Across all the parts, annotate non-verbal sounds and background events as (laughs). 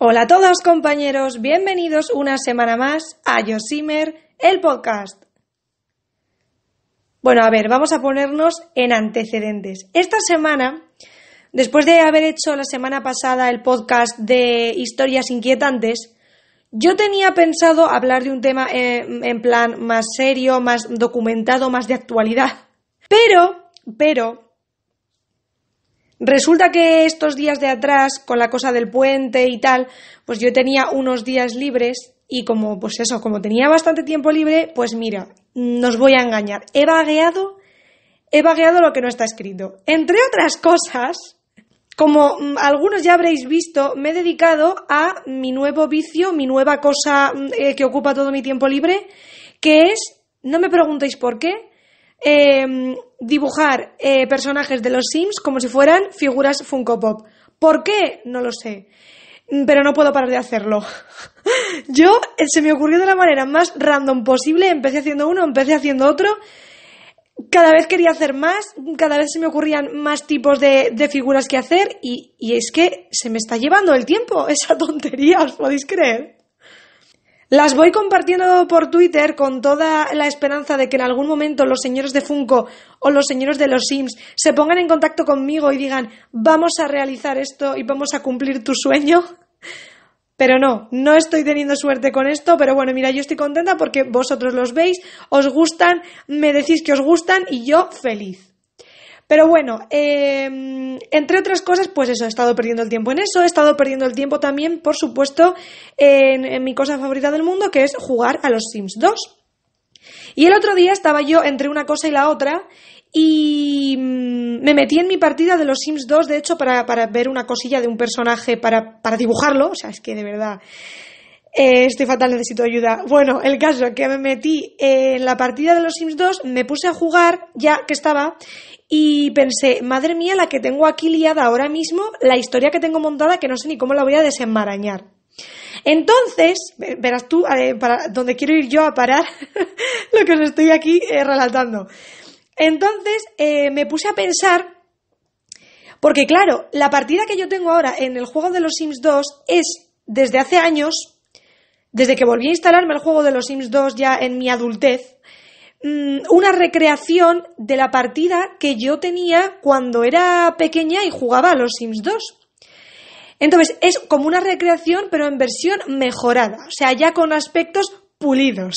Hola a todos compañeros, bienvenidos una semana más a Yosimer, el podcast. Bueno, a ver, vamos a ponernos en antecedentes. Esta semana, después de haber hecho la semana pasada el podcast de historias inquietantes, yo tenía pensado hablar de un tema en, eh, en plan más serio, más documentado, más de actualidad. Pero, pero, Resulta que estos días de atrás, con la cosa del puente y tal, pues yo tenía unos días libres y como, pues eso, como tenía bastante tiempo libre, pues mira, nos voy a engañar. He vagueado, he lo que no está escrito. Entre otras cosas, como mm, algunos ya habréis visto, me he dedicado a mi nuevo vicio, mi nueva cosa mm, eh, que ocupa todo mi tiempo libre, que es, no me preguntéis por qué, Em, dibujar eh, personajes de los Sims como si fueran figuras Funko Pop. ¿Por qué? No lo sé. Mm, pero no puedo parar de hacerlo. (laughs) Yo eh, se me ocurrió de la manera más random posible. Empecé haciendo uno, empecé haciendo otro. Cada vez quería hacer más, cada vez se me ocurrían más tipos de, figuras que hacer y, y es que se me está llevando el tiempo (laughs) esa tontería, ¿os podéis creer? Las voy compartiendo por Twitter con toda la esperanza de que en algún momento los señores de Funko o los señores de los Sims se pongan en contacto conmigo y digan, vamos a realizar esto y vamos a cumplir tu sueño. Pero no, no estoy teniendo suerte con esto, pero bueno, mira, yo estoy contenta porque vosotros los veis, os gustan, me decís que os gustan y yo feliz. Pero bueno, em, entre otras cosas, pues eso, he estado perdiendo el tiempo en eso, he estado perdiendo el tiempo también, por supuesto, en, mi cosa favorita del mundo, que es jugar a los Sims 2. Y el otro día estaba yo entre una cosa y la otra y mm, me metí en mi partida de los Sims 2, de hecho, para, para ver una cosilla de un personaje, para, para dibujarlo, o sea, es que de verdad eh, estoy fatal, necesito ayuda. Bueno, el caso que me metí en la partida de los Sims 2, me puse a jugar ya que estaba y pensé, madre mía, la que tengo aquí liada ahora mismo, la historia que tengo montada que no sé ni cómo la voy a desenmarañar. Entonces, verás tú eh, para donde quiero ir yo a parar (laughs) lo que os estoy aquí eh, relatando. Entonces, me puse a pensar porque claro, la partida que yo tengo ahora en el juego de los Sims 2 es desde hace años desde que volví a instalarme el juego de los Sims 2 ya en mi adultez, mm, una recreación de la partida que yo tenía cuando era pequeña y jugaba a los Sims 2. Entonces, es como una recreación, pero en versión mejorada, o sea, ya con aspectos pulidos.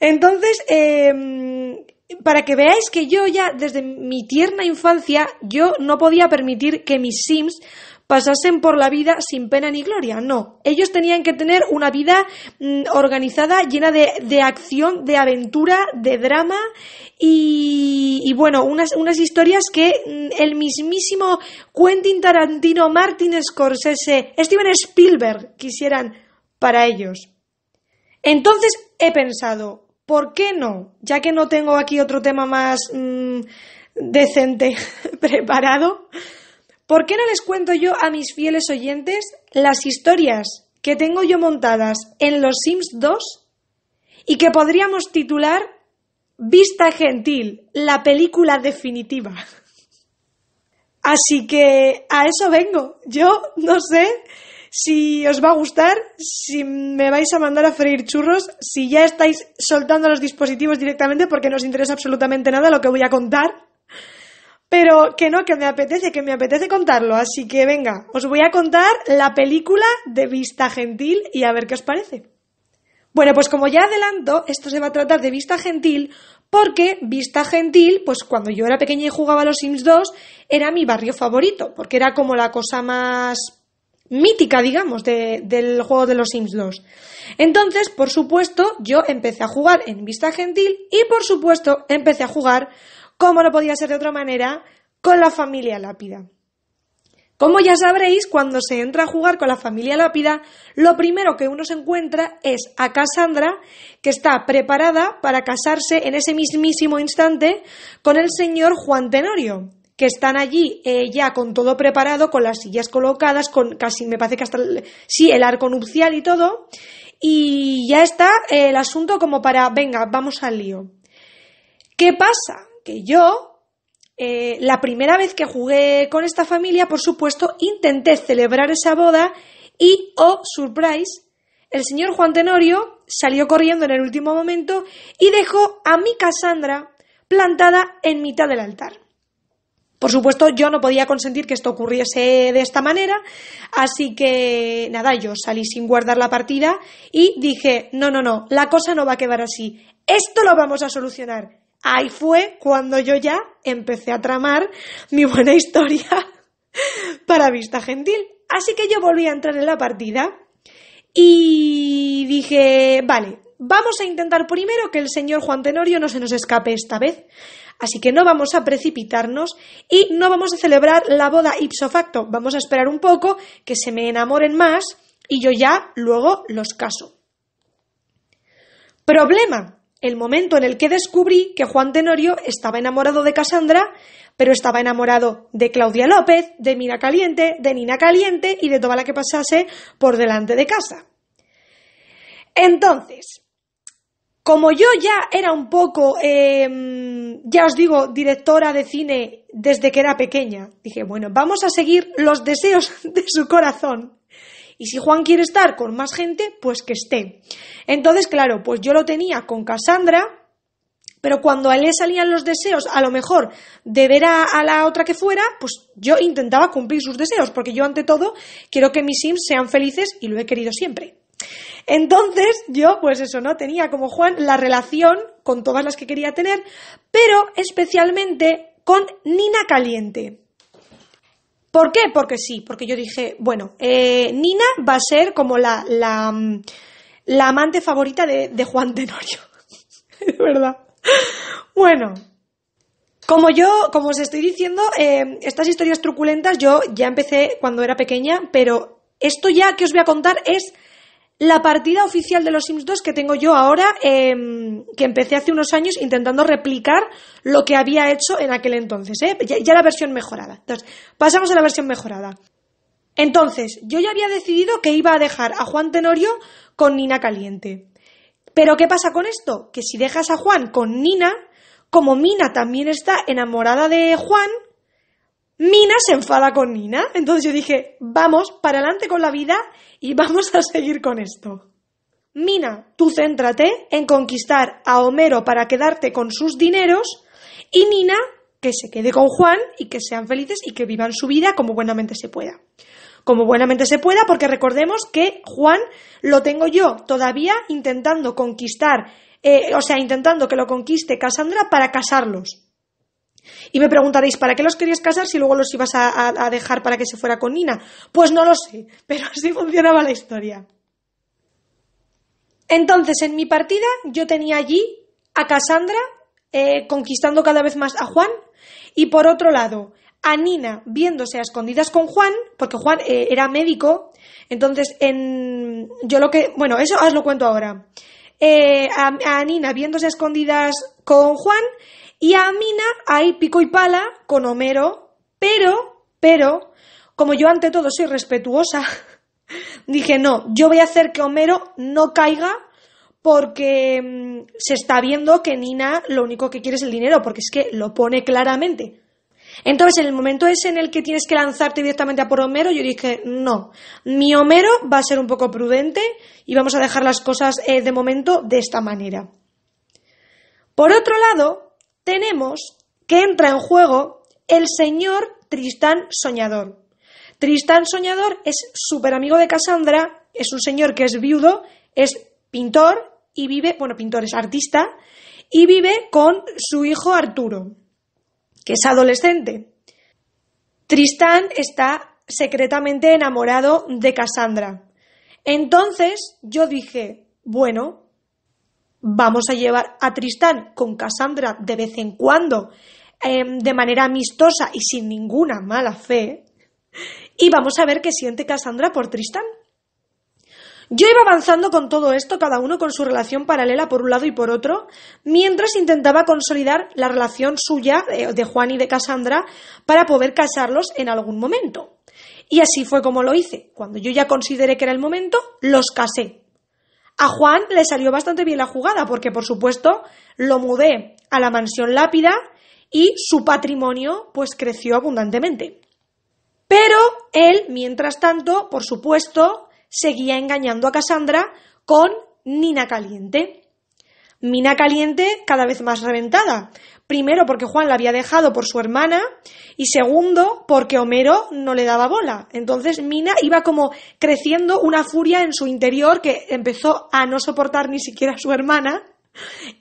Entonces, em, para que veáis que yo ya desde mi tierna infancia, yo no podía permitir que mis Sims pasasen por la vida sin pena ni gloria. No, ellos tenían que tener una vida mm, organizada, llena de, acción, de aventura, de drama y, bueno, unas, unas, historias que mm, el mismísimo Quentin Tarantino, Martin Scorsese, Steven Spielberg quisieran para ellos. Entonces he pensado, ¿por qué no? Ya que no tengo aquí otro tema más mm, decente (laughs) preparado, ¿Por qué no les cuento yo a mis fieles oyentes las historias que tengo yo montadas en los Sims 2 y que podríamos titular Vista Gentil, la película definitiva? (laughs) Así que a eso vengo. Yo no sé si os va a gustar, si me vais a mandar a freír churros, si ya estáis soltando los dispositivos directamente porque no os interesa absolutamente nada lo que voy a contar. Pero que no, que me apetece, que me apetece contarlo. Así que venga, os voy a contar la película de Vista Gentil y a ver qué os parece. Bueno, pues como ya adelanto, esto se va a tratar de Vista Gentil porque Vista Gentil, pues cuando yo era pequeña y jugaba a los Sims 2, era mi barrio favorito, porque era como la cosa más mítica, digamos, del juego de los Sims 2. Entonces, por supuesto, yo empecé a jugar en Vista Gentil y, por supuesto, empecé a jugar Cómo no podía ser de otra manera, con la familia Lápida. Como ya sabréis, cuando se entra a jugar con la familia Lápida, lo primero que uno se encuentra es a Cassandra, que está preparada para casarse en ese mismísimo instante con el señor Juan Tenorio, que están allí eh, ya con todo preparado, con las sillas colocadas, con casi, me parece que hasta el, sí, el arco nupcial y todo. Y ya está eh, el asunto como para, venga, vamos al lío. ¿Qué pasa? que yo, eh, la primera vez que jugué con esta familia, por supuesto, intenté celebrar esa boda y, oh, surprise, el señor Juan Tenorio salió corriendo en el último momento y dejó a mi Casandra plantada en mitad del altar. Por supuesto, yo no podía consentir que esto ocurriese de esta manera, así que nada, yo salí sin guardar la partida y dije, no, no, no, la cosa no va a quedar así, esto lo vamos a solucionar ahí fue cuando yo ya empecé a tramar mi buena historia (laughs) para Vista Gentil. Así que yo volví a entrar en la partida y dije, vale, vamos a intentar primero que el señor Juan Tenorio no se nos escape esta vez. Así que no vamos a precipitarnos y no vamos a celebrar la boda ipso facto. Vamos a esperar un poco que se me enamoren más y yo ya luego los caso. Problema el momento en el que descubrí que Juan Tenorio estaba enamorado de Casandra, pero estaba enamorado de Claudia López, de Mina Caliente, de Nina Caliente y de toda la que pasase por delante de casa. Entonces, como yo ya era un poco, em, ya os digo, directora de cine desde que era pequeña, dije, bueno, vamos a seguir los deseos (laughs) de su corazón. Y si Juan quiere estar con más gente, pues que esté. Entonces, claro, pues yo lo tenía con Cassandra, pero cuando a él salían los deseos, a lo mejor de ver a, a, la otra que fuera, pues yo intentaba cumplir sus deseos, porque yo ante todo quiero que mis sims sean felices y lo he querido siempre. Entonces yo, pues eso, ¿no? Tenía como Juan la relación con todas las que quería tener, pero especialmente con Nina Caliente. ¿Por qué? Porque sí, porque yo dije, bueno, eh, Nina va a ser como la, la, mm, amante favorita de, de Juan Tenorio. (laughs) de verdad. Bueno, como yo, como os estoy diciendo, eh, estas historias truculentas yo ya empecé cuando era pequeña, pero esto ya que os voy a contar es la partida oficial de los Sims 2 que tengo yo ahora, em, que empecé hace unos años intentando replicar lo que había hecho en aquel entonces, ¿eh? ya, la versión mejorada. Entonces, pasamos a la versión mejorada. Entonces, yo ya había decidido que iba a dejar a Juan Tenorio con Nina Caliente. Pero ¿qué pasa con esto? Que si dejas a Juan con Nina, como Mina también está enamorada de Juan, se enfada con Nina. Entonces yo dije, vamos para adelante con la vida y (laughs) vamos a seguir con esto. Mina, tú céntrate en conquistar a Homero para quedarte con sus dineros y Nina que se quede con Juan y que sean felices y que vivan su vida como buenamente se pueda. Como buenamente se pueda, porque recordemos que Juan lo tengo yo todavía intentando conquistar, eh, o sea, intentando que lo conquiste Cassandra para casarlos. Y me preguntaréis, ¿para qué los querías casar si luego los ibas a, dejar para que se fuera con Nina? Pues no lo sé, (laughs) pero así funcionaba la historia. Entonces, en mi partida yo tenía allí a Cassandra eh, conquistando cada vez más a Juan y por otro lado a Nina viéndose a escondidas con Juan, porque Juan eh, era médico, entonces en, yo lo que, bueno, eso os lo cuento ahora, eh, a, a Nina viéndose a escondidas con Juan y a Mina hay pico y pala con Homero, pero, pero, como yo ante todo soy respetuosa, (laughs) dije, no, yo voy a hacer que Homero no caiga porque mm, se está viendo que Nina lo único que quiere es el dinero, porque es que lo pone claramente. Entonces, en el momento ese en el que tienes que lanzarte directamente a por Homero, yo dije, no, mi Homero va a ser un poco prudente y vamos a dejar las cosas eh, de momento de esta manera. Por otro lado, tenemos que entra en juego el señor Tristán Soñador. Tristán Soñador es súper amigo de Cassandra, es un señor que es viudo, es pintor y vive, bueno, pintor es artista, y vive con su hijo Arturo, que es adolescente. Tristán está secretamente enamorado de Cassandra. Entonces yo dije, bueno, Vamos a llevar a Tristán con Casandra de vez en cuando, em, de manera amistosa y sin ninguna mala fe. Y vamos a ver qué siente Cassandra por Tristán. Yo iba avanzando con todo esto, cada uno con su relación paralela por un lado y por otro, mientras intentaba consolidar la relación suya eh, de Juan y de Cassandra para poder casarlos en algún momento. Y así fue como lo hice. Cuando yo ya consideré que era el momento, los casé a Juan le salió bastante bien la jugada, porque por supuesto lo mudé a la mansión lápida y su patrimonio pues creció abundantemente. Pero él, mientras tanto, por supuesto, seguía engañando a Cassandra con Nina Caliente. Nina Caliente cada vez más reventada, Primero, porque Juan la había dejado por su hermana. Y segundo, porque Homero no le daba bola. Entonces Mina iba como creciendo una furia en su interior que empezó a no soportar ni siquiera a su hermana.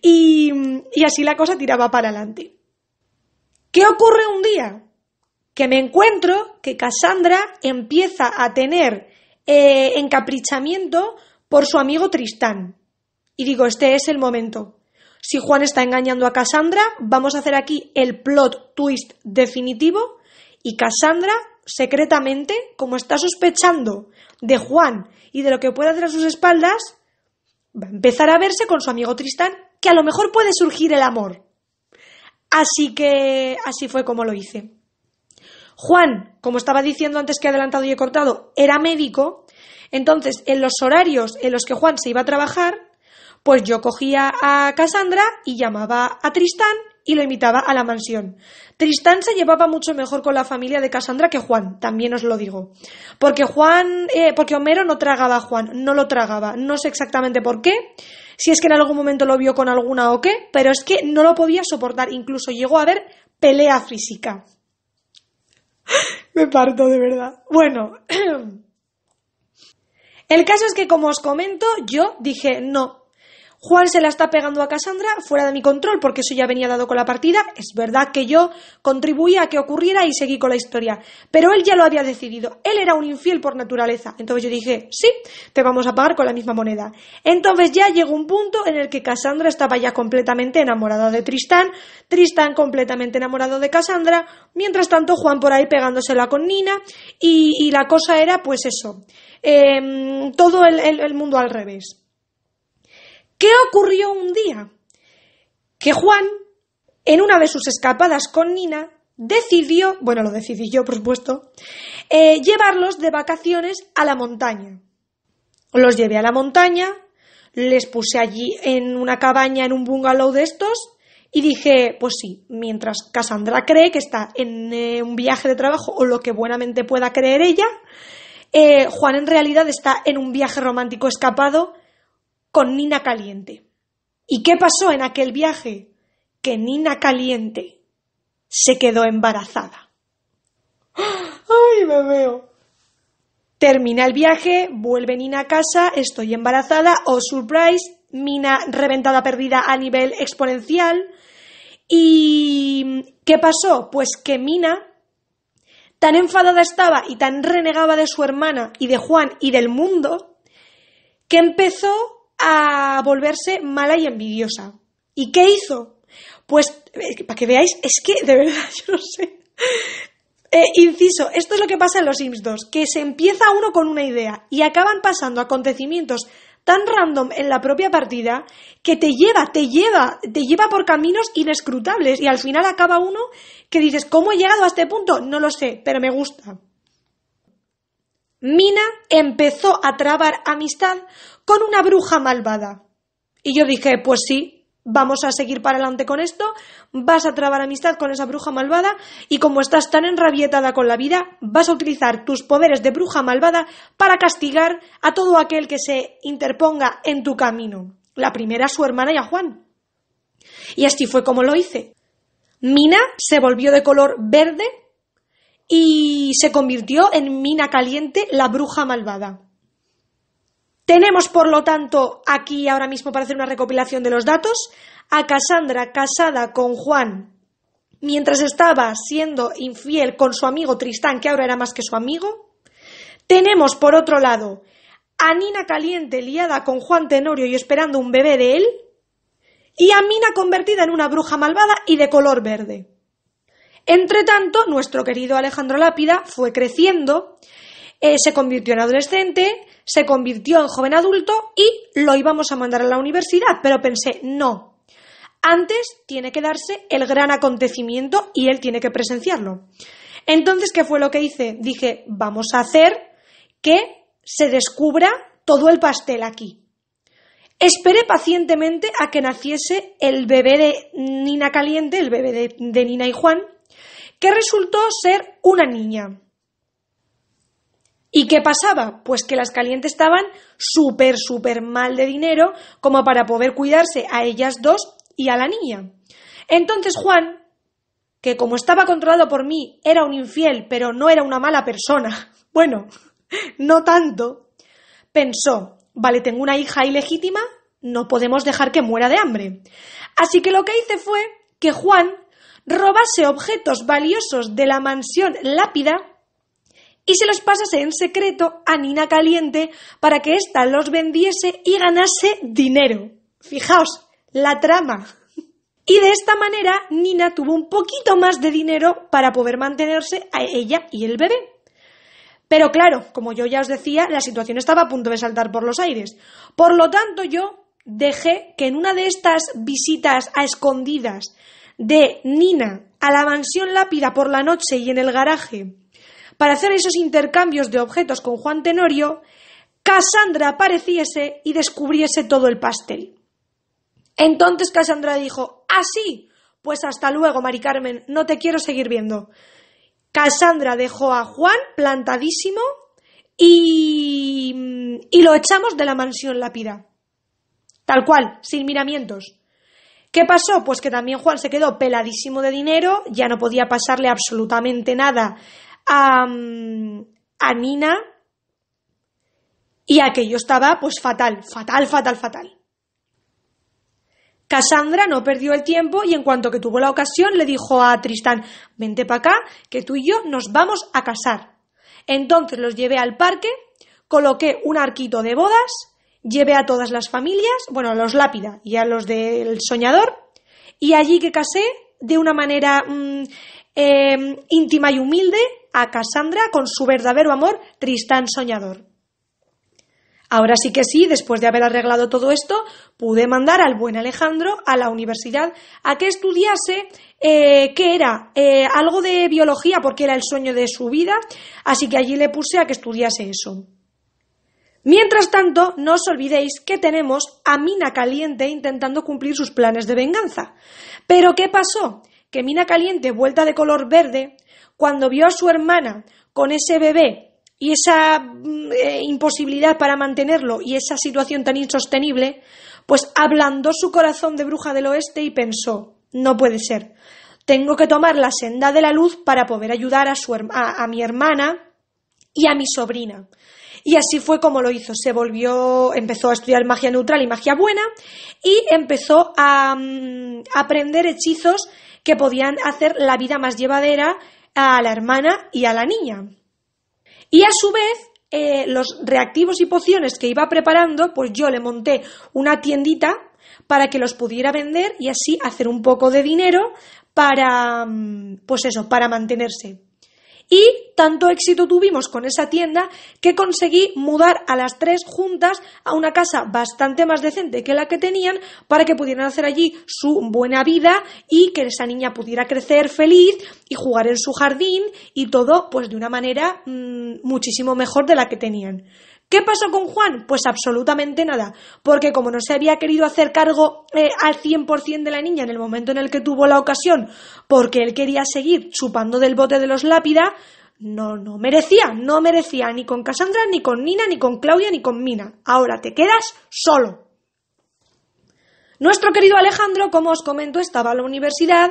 Y, así la cosa tiraba para adelante. ¿Qué ocurre un día? Que me encuentro que Cassandra empieza a tener eh, encaprichamiento por su amigo Tristán. Y digo, este es el momento si Juan está engañando a Cassandra, vamos a hacer aquí el plot twist definitivo y Cassandra secretamente, como está sospechando de Juan y de lo que puede hacer a sus espaldas, va a empezar a verse con su amigo Tristán que a lo mejor puede surgir el amor. Así que así fue como lo hice. Juan, como estaba diciendo antes que he adelantado y he cortado, era médico, entonces en los horarios en los que Juan se iba a trabajar, pues yo cogía a Cassandra y llamaba a Tristán y lo invitaba a la mansión. Tristán se llevaba mucho mejor con la familia de Cassandra que Juan, también os lo digo. Porque Juan, eh, porque Homero no tragaba a Juan, no lo tragaba, no sé exactamente por qué, si es que en algún momento lo vio con alguna o qué, pero es que no lo podía soportar, incluso llegó a haber pelea física. (laughs) Me parto de verdad. Bueno. (clears throat) El caso es que, como os comento, yo dije, no, Juan se la está pegando a Cassandra fuera de mi control porque eso ya venía dado con la partida. Es verdad que yo contribuía a que ocurriera y seguí con la historia, pero él ya lo había decidido. Él era un infiel por naturaleza. Entonces yo dije, sí, te vamos a pagar con la misma moneda. Entonces ya llegó un punto en el que Cassandra estaba ya completamente enamorada de Tristán, Tristán completamente enamorado de Cassandra, mientras tanto Juan por ahí pegándosela con Nina y, la cosa era pues eso, em, todo el mundo al revés. ¿Qué ocurrió un día? Que Juan, en una de sus escapadas con Nina, decidió, bueno, lo decidí yo, por supuesto, eh, llevarlos de vacaciones a la montaña. Los llevé a la montaña, les puse allí en una cabaña, en un bungalow de estos, y dije, pues sí, mientras Cassandra cree que está en eh, un viaje de trabajo o lo que buenamente pueda creer ella, eh, Juan en realidad está en un viaje romántico escapado con Nina Caliente. ¿Y qué pasó en aquel viaje? Que Nina Caliente se quedó embarazada. (gasps) ¡Ay, me veo! Termina el viaje, vuelve Nina a casa, estoy embarazada, oh surprise, Mina reventada perdida a nivel exponencial. ¿Y qué pasó? Pues que Mina tan enfadada estaba y tan renegaba de su hermana y de Juan y del mundo que empezó a volverse mala y envidiosa. ¿Y qué hizo? Pues, eh, para que veáis, es que de verdad (laughs) yo no sé. Eh, inciso, esto es lo que pasa en los Sims 2, que se empieza uno con una idea y acaban pasando acontecimientos tan random en la propia partida que te lleva, te lleva, te lleva por caminos inescrutables y al final acaba uno que dices, ¿cómo he llegado a este punto? No lo sé, pero me gusta. Mina empezó a trabar amistad con una bruja malvada. Y yo dije, pues sí, vamos a seguir para adelante con esto, vas a trabar amistad con esa bruja malvada y como estás tan enrabietada con la vida, vas a utilizar tus poderes de bruja malvada para castigar a todo aquel que se interponga en tu camino. La primera su hermana y a Juan. Y así fue como lo hice. Mina se volvió de color verde y se convirtió en Mina Caliente, la bruja malvada. Tenemos, por lo tanto, aquí ahora mismo para hacer una recopilación de los datos, a Cassandra casada con Juan mientras estaba siendo infiel con su amigo Tristán, que ahora era más que su amigo. Tenemos, por otro lado, a Nina Caliente liada con Juan Tenorio y esperando un bebé de él, y a Mina convertida en una bruja malvada y de color verde. Entre tanto, nuestro querido Alejandro Lápida fue creciendo, eh, se convirtió en adolescente, se convirtió en joven adulto y lo íbamos a mandar a la universidad, pero pensé, no, antes tiene que darse el gran acontecimiento y él tiene que presenciarlo. Entonces, ¿qué fue lo que hice? Dije, vamos a hacer que se descubra todo el pastel aquí. Esperé pacientemente a que naciese el bebé de Nina Caliente, el bebé de, Nina y Juan, que resultó ser una niña. ¿Y qué pasaba? Pues que las calientes estaban súper, súper mal de dinero como para poder cuidarse a ellas dos y a la niña. Entonces Juan, que como estaba controlado por mí, era un infiel, pero no era una mala persona, (laughs) bueno, no tanto, pensó, vale, tengo una hija ilegítima, no podemos dejar que muera de hambre. Así que lo que hice fue que Juan robase objetos valiosos de la mansión lápida y se los pasase en secreto a Nina Caliente para que ésta los vendiese y ganase dinero. Fijaos, la trama. Y de esta manera Nina tuvo un poquito más de dinero para poder mantenerse a ella y el bebé. Pero claro, como yo ya os decía, la situación estaba a punto de saltar por los aires. Por lo tanto, yo dejé que en una de estas visitas a escondidas de Nina a la mansión Lápida por la noche y en el garaje para hacer esos intercambios de objetos con Juan Tenorio, Casandra apareciese y descubriese todo el pastel. Entonces Casandra dijo, así, ah, pues hasta luego, Mari Carmen, no te quiero seguir viendo. Casandra dejó a Juan plantadísimo y, y lo echamos de la mansión lápida. Tal cual, sin miramientos. ¿Qué pasó? Pues que también Juan se quedó peladísimo de dinero, ya no podía pasarle absolutamente nada a, Nina y aquello estaba pues fatal, fatal, fatal, fatal. Cassandra no perdió el tiempo y en cuanto que tuvo la ocasión le dijo a Tristán, vente para acá, que tú y yo nos vamos a casar. Entonces los llevé al parque, coloqué un arquito de bodas, llevé a todas las familias, bueno, a los lápida y a los del soñador, y allí que casé de una manera mm, em, íntima y humilde a Cassandra con su verdadero amor, Tristán Soñador. Ahora sí que sí, después de haber arreglado todo esto, pude mandar al buen Alejandro a la universidad a que estudiase eh, que era eh, algo de biología porque era el sueño de su vida, así que allí le puse a que estudiase eso. Mientras tanto, no os olvidéis que tenemos a Mina Caliente intentando cumplir sus planes de venganza. Pero ¿qué pasó? que Mina Caliente, vuelta de color verde, cuando vio a su hermana con ese bebé y esa mm, eh, imposibilidad para mantenerlo y esa situación tan insostenible, pues ablandó su corazón de bruja del oeste y pensó, no puede ser, tengo que tomar la senda de la luz para poder ayudar a, su, mi hermana y a mi sobrina. Y así fue como lo hizo. Se volvió, empezó a estudiar magia neutral y magia buena y empezó a mm, aprender hechizos que podían hacer la vida más llevadera a la hermana y a la niña. Y a su vez, eh, los reactivos y pociones que iba preparando, pues yo le monté una tiendita para que los pudiera vender y así hacer un poco de dinero para, mm, pues eso, para mantenerse. Y tanto éxito tuvimos con esa tienda que conseguí mudar a las tres juntas a una casa bastante más decente que la que tenían para que pudieran hacer allí su buena vida y que esa niña pudiera crecer feliz y jugar en su jardín y todo pues de una manera mm, muchísimo mejor de la que tenían. ¿Qué pasó con Juan? Pues absolutamente nada, porque como no se había querido hacer cargo eh, cien al 100% de la niña en el momento en el que tuvo la ocasión, porque él quería seguir chupando del bote de los lápida, no, no merecía, no merecía ni con Cassandra, ni con Nina, ni con Claudia, ni con Mina. Ahora te quedas solo. Nuestro querido Alejandro, como os comento, estaba en la universidad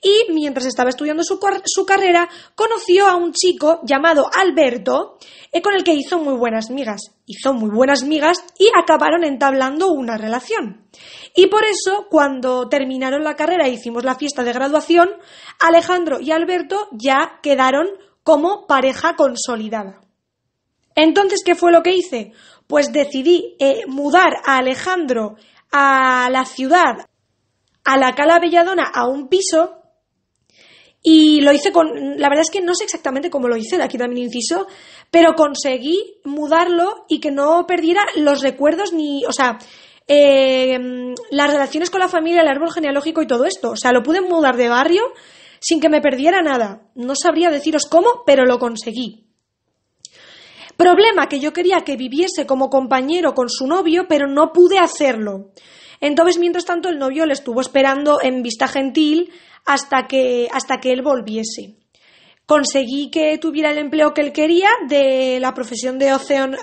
y mientras estaba estudiando su, carrera, conoció a un chico llamado Alberto, eh, con el que hizo muy buenas migas. Hizo muy buenas migas y acabaron entablando una relación. Y por eso, cuando terminaron la carrera e hicimos la fiesta de graduación, Alejandro y Alberto ya quedaron como pareja consolidada. Entonces, ¿qué fue lo que hice? Pues decidí eh, mudar a Alejandro a la ciudad, a la Cala Belladona, a un piso. Y lo hice con. La verdad es que no sé exactamente cómo lo hice, de aquí también inciso, pero conseguí mudarlo y que no perdiera los recuerdos ni. O sea, eh, las relaciones con la familia, el árbol genealógico y todo esto. O sea, lo pude mudar de barrio sin que me perdiera nada. No sabría deciros cómo, pero lo conseguí. Problema que yo quería que viviese como compañero con su novio, pero no pude hacerlo. Entonces, mientras tanto, el novio le estuvo esperando en vista gentil hasta que, hasta que él volviese. Conseguí que tuviera el empleo que él quería de la profesión de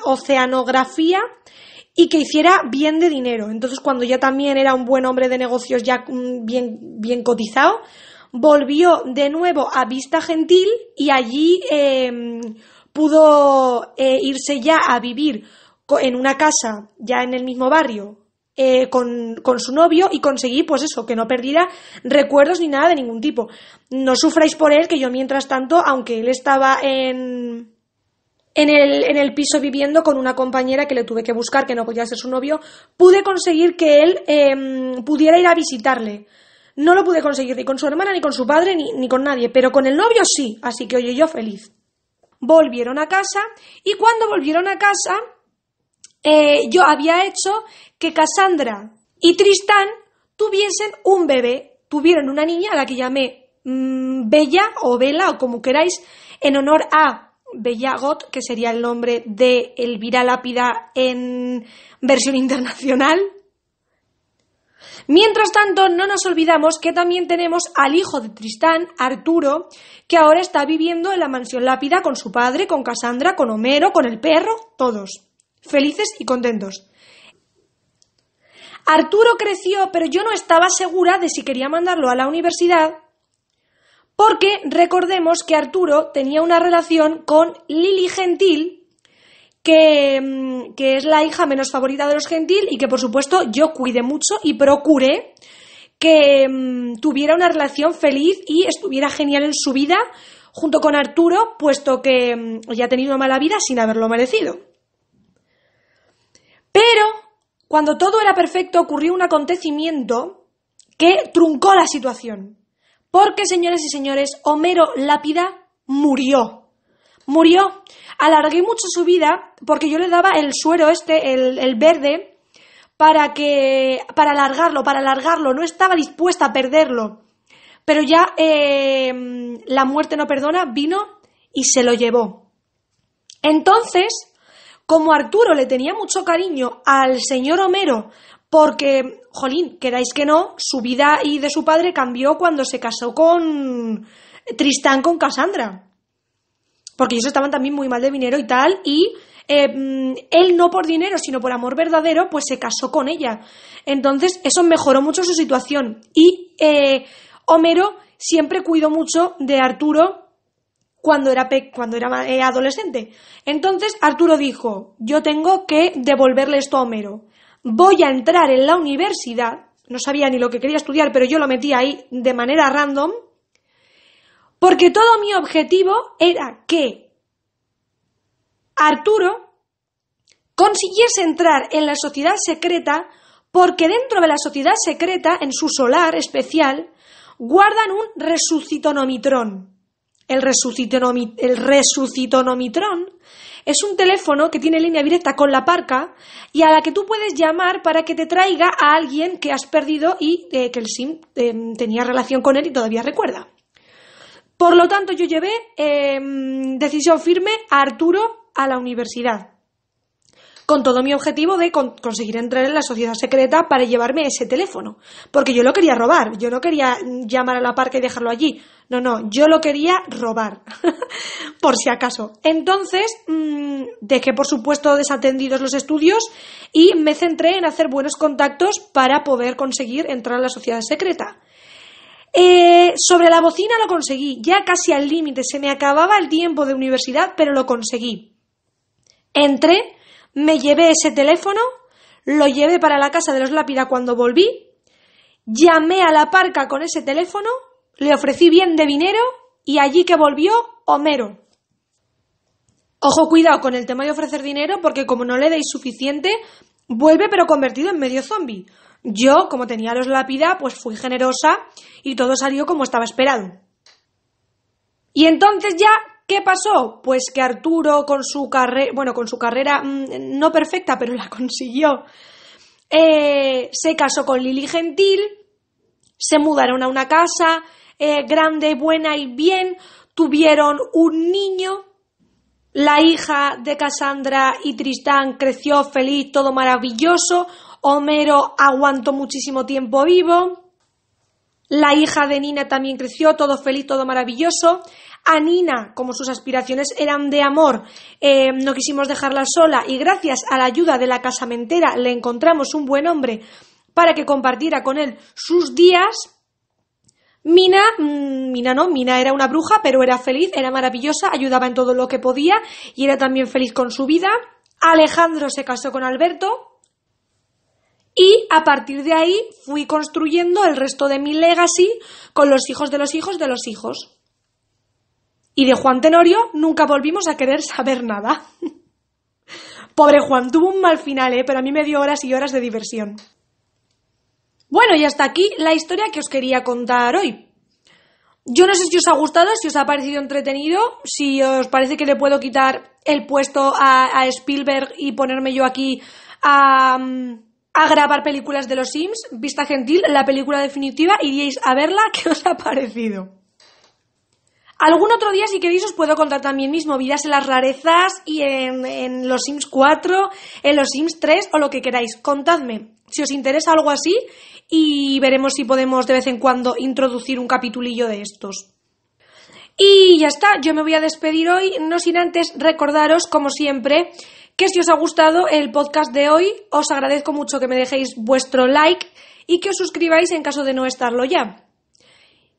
oceanografía y que hiciera bien de dinero. Entonces, cuando ya también era un buen hombre de negocios, ya mm, bien, bien cotizado, volvió de nuevo a Vista Gentil y allí em, pudo eh, irse ya a vivir en una casa, ya en el mismo barrio, eh, con, su novio y conseguí, pues eso, que no perdiera recuerdos ni nada de ningún tipo. No sufráis por él, que yo mientras tanto, aunque él estaba en, en, el, en el piso viviendo con una compañera que le tuve que buscar, que no podía ser su novio, pude conseguir que él em, pudiera ir a visitarle. No lo pude conseguir ni con su hermana, ni con su padre, ni, ni con nadie, pero con el novio sí, así que oye, yo feliz volvieron a casa y cuando volvieron a casa eh, yo había hecho que Cassandra y Tristán tuviesen un bebé, tuvieron una niña a la que llamé mm, Bella o Vela o como queráis en honor a Bella Bellagot, que sería el nombre de Elvira Lápida en versión internacional, Mientras tanto, no nos olvidamos que también tenemos al hijo de Tristán, Arturo, que ahora está viviendo en la mansión lápida con su padre, con Casandra, con Homero, con el perro, todos. Felices y contentos. Arturo creció, pero yo no estaba segura de si quería mandarlo a la universidad, porque recordemos que Arturo tenía una relación con Lili Gentil, Mm, que, es la hija menos favorita de los gentil y que por supuesto yo cuide mucho y procuré que mm, tuviera una relación feliz y estuviera genial en su vida junto con Arturo, puesto que mm, ya ha tenido mala vida sin haberlo merecido. Pero, cuando todo era perfecto, ocurrió un acontecimiento que truncó la situación. Porque, señores y señores, Homero Lápida murió murió. Alargué mucho su vida porque yo le daba el suero este, el, verde, para que. para alargarlo, para alargarlo. No estaba dispuesta a perderlo. Pero ya eh, la muerte no perdona, vino y se lo llevó. Entonces, como Arturo le tenía mucho cariño al señor Homero, porque, jolín, queráis que no, su vida y de su padre cambió cuando se casó con Tristán con Casandra porque ellos estaban también muy mal de dinero y tal, y eh, mm, él no por dinero, sino por amor verdadero, pues se casó con ella. Entonces, eso mejoró mucho su situación. Y eh, Homero siempre cuidó mucho de Arturo cuando era, cuando era eh, adolescente. Entonces, Arturo dijo, yo tengo que devolverle esto a Homero. Voy a entrar en la universidad, no sabía ni lo que quería estudiar, pero yo lo metí ahí de manera random porque todo mi objetivo era que Arturo consiguiese entrar en la sociedad secreta porque dentro de la sociedad secreta, en su solar especial, guardan un resucitonomitrón. El, resucitonomitrón es un teléfono que tiene línea directa con la parca y a la que tú puedes llamar para que te traiga a alguien que has perdido y eh, que el SIM eh, tenía relación con él y todavía recuerda. Por lo tanto, yo llevé em, decisión firme a Arturo a la universidad, con todo mi objetivo de conseguir entrar en la sociedad secreta para llevarme ese teléfono, porque yo lo quería robar, yo no quería llamar a la parca y dejarlo allí, no, no, yo lo quería robar, (laughs) por si acaso. Entonces, mm, dejé por supuesto desatendidos los estudios y me centré en hacer buenos contactos para poder conseguir entrar a la sociedad secreta. Eh, sobre la bocina lo conseguí, ya casi al límite, se me acababa el tiempo de universidad, pero lo conseguí. Entré, me llevé ese teléfono, lo llevé para la casa de los lápida cuando volví, llamé a la parca con ese teléfono, le ofrecí bien de dinero y allí que volvió, Homero. Ojo, cuidado con el tema de ofrecer dinero porque como no le deis suficiente, vuelve pero convertido en medio zombie. Yo, como tenía los lápida, pues fui generosa y todo salió como estaba esperado. Y entonces ya, ¿qué pasó? Pues que Arturo con su carrera, bueno, con su carrera mm, no perfecta, pero la (laughs) consiguió, eh, se casó con Lili Gentil, se mudaron a una casa eh, grande, buena y bien, tuvieron un niño, la hija de Cassandra y Tristán creció feliz, todo maravilloso, Homero aguantó muchísimo tiempo vivo. La hija de Nina también creció, todo feliz, todo maravilloso. A Nina, como sus aspiraciones eran de amor, eh, no quisimos dejarla sola y gracias a la ayuda de la casamentera le encontramos un buen hombre para que compartiera con él sus días. Mina, mm, Mina no, Mina era una bruja, pero era feliz, era maravillosa, ayudaba en todo lo que podía y era también feliz con su vida. Alejandro se casó con Alberto, y a partir de ahí fui construyendo el resto de mi legacy con los hijos de los hijos de los hijos. Y de Juan Tenorio nunca volvimos a querer saber nada. (laughs) Pobre Juan, tuvo un mal final, ¿eh? pero a mí me dio horas y horas de diversión. Bueno, y hasta aquí la historia que os quería contar hoy. Yo no sé si os ha gustado, si os ha parecido entretenido, si os parece que le puedo quitar el puesto a, Spielberg y ponerme yo aquí a... Mm, a grabar películas de los Sims, Vista Gentil, la película definitiva, iríais a verla, (laughs) ¿qué os ha parecido? Algún otro día, si queréis, os puedo contar también mis movidas en las rarezas y en, en los Sims 4, en los Sims 3 o lo que queráis. Contadme si os interesa algo así y veremos si podemos de vez en cuando introducir un capitulillo de estos. Y ya está, yo me voy a despedir hoy, no sin antes recordaros, como siempre, si os ha gustado el podcast de hoy, os agradezco mucho que me dejéis vuestro like y que os suscribáis en caso de no estarlo ya.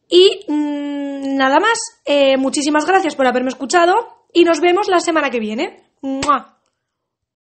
Y mm, nada más, eh, muchísimas gracias por haberme escuchado y nos vemos la semana que viene.